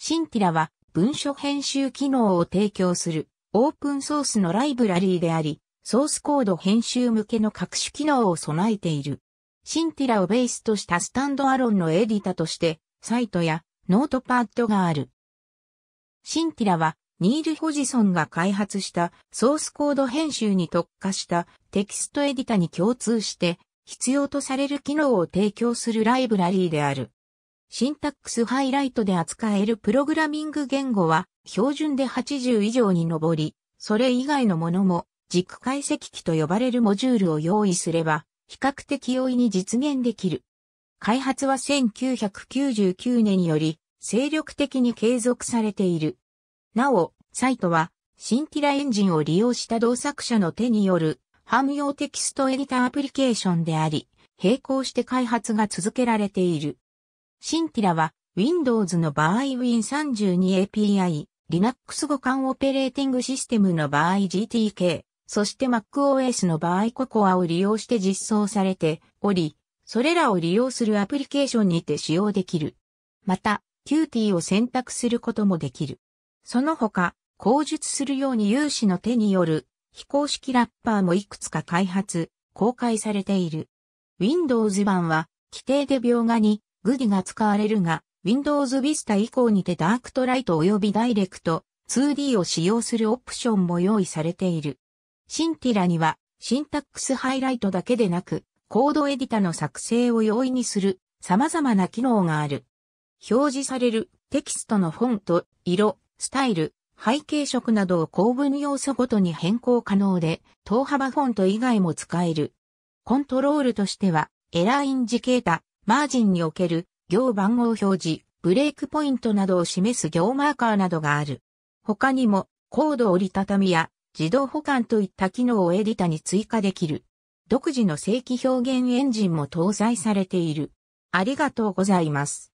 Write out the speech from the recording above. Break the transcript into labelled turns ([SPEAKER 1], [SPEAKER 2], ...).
[SPEAKER 1] シンティラは文書編集機能を提供するオープンソースのライブラリーであり、ソースコード編集向けの各種機能を備えている。シンティラをベースとしたスタンドアロンのエディタとして、サイトやノートパッドがある。シンティラは、ニール・ホジソンが開発したソースコード編集に特化したテキストエディタに共通して必要とされる機能を提供するライブラリーである。シンタックスハイライトで扱えるプログラミング言語は標準で80以上に上り、それ以外のものも軸解析機と呼ばれるモジュールを用意すれば比較的容易に実現できる。開発は1999年より精力的に継続されている。なお、サイトはシンティラエンジンを利用した同作者の手によるハム用テキストエディターアプリケーションであり、並行して開発が続けられている。シンティラは Windows の場合 Win32API、Linux 互換オペレーティングシステムの場合 GTK、そして MacOS の場合 Cocoa を利用して実装されており、それらを利用するアプリケーションにて使用できる。また、Qt を選択することもできる。その他、口述するように有志の手による非公式ラッパーもいくつか開発、公開されている。Windows 版は規定で描画にグディが使われるが、Windows Vista 以降にてダークトライト及びダイレクト 2D を使用するオプションも用意されている。シンティラにはシンタックスハイライトだけでなく、コードエディタの作成を容易にする様々な機能がある。表示されるテキストのフォント、色、スタイル、背景色などを構文要素ごとに変更可能で、等幅フォント以外も使える。コントロールとしては、エラーインジケータ、マージンにおける行番号表示、ブレークポイントなどを示す行マーカーなどがある。他にも、コード折りたたみや自動保管といった機能をエディタに追加できる。独自の正規表現エンジンも搭載されている。ありがとうございます。